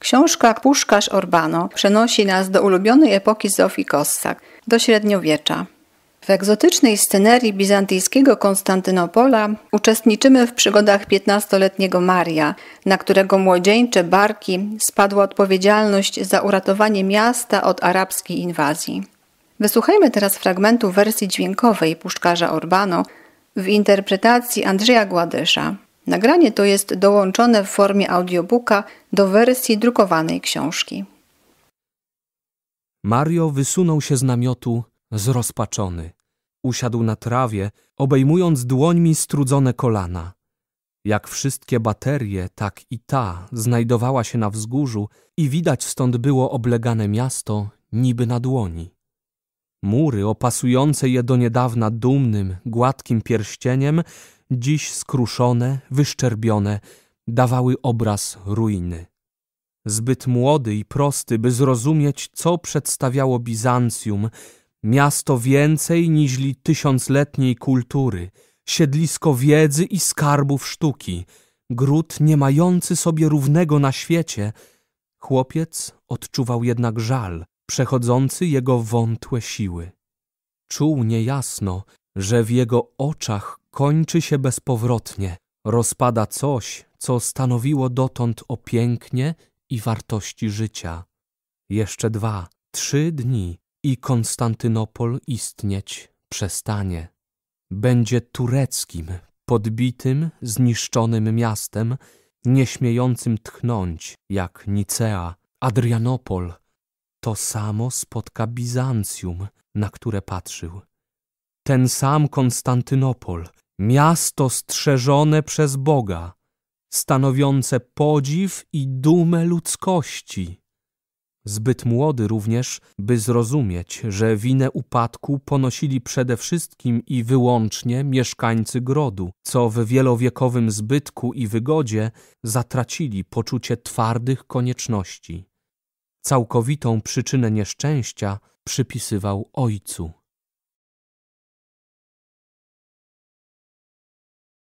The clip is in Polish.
Książka Puszkarz Orbano przenosi nas do ulubionej epoki Zofii Kossak, do średniowiecza. W egzotycznej scenerii bizantyjskiego Konstantynopola uczestniczymy w przygodach 15-letniego Maria, na którego młodzieńcze barki spadła odpowiedzialność za uratowanie miasta od arabskiej inwazji. Wysłuchajmy teraz fragmentu wersji dźwiękowej Puszkarza Orbano w interpretacji Andrzeja Gładysza. Nagranie to jest dołączone w formie audiobooka do wersji drukowanej książki. Mario wysunął się z namiotu zrozpaczony. Usiadł na trawie, obejmując dłońmi strudzone kolana. Jak wszystkie baterie, tak i ta znajdowała się na wzgórzu i widać stąd było oblegane miasto niby na dłoni. Mury opasujące je do niedawna dumnym, gładkim pierścieniem dziś skruszone, wyszczerbione, dawały obraz ruiny. Zbyt młody i prosty, by zrozumieć, co przedstawiało Bizancjum, miasto więcej niźli tysiącletniej kultury, siedlisko wiedzy i skarbów sztuki, gród nie mający sobie równego na świecie. Chłopiec odczuwał jednak żal, przechodzący jego wątłe siły. Czuł niejasno, że w jego oczach kończy się bezpowrotnie. Rozpada coś, co stanowiło dotąd o pięknie i wartości życia. Jeszcze dwa, trzy dni i Konstantynopol istnieć przestanie. Będzie tureckim, podbitym, zniszczonym miastem, nieśmiejącym tchnąć jak Nicea, Adrianopol. To samo spotka Bizancjum, na które patrzył ten sam Konstantynopol, miasto strzeżone przez Boga, stanowiące podziw i dumę ludzkości. Zbyt młody również, by zrozumieć, że winę upadku ponosili przede wszystkim i wyłącznie mieszkańcy grodu, co w wielowiekowym zbytku i wygodzie zatracili poczucie twardych konieczności. Całkowitą przyczynę nieszczęścia przypisywał ojcu.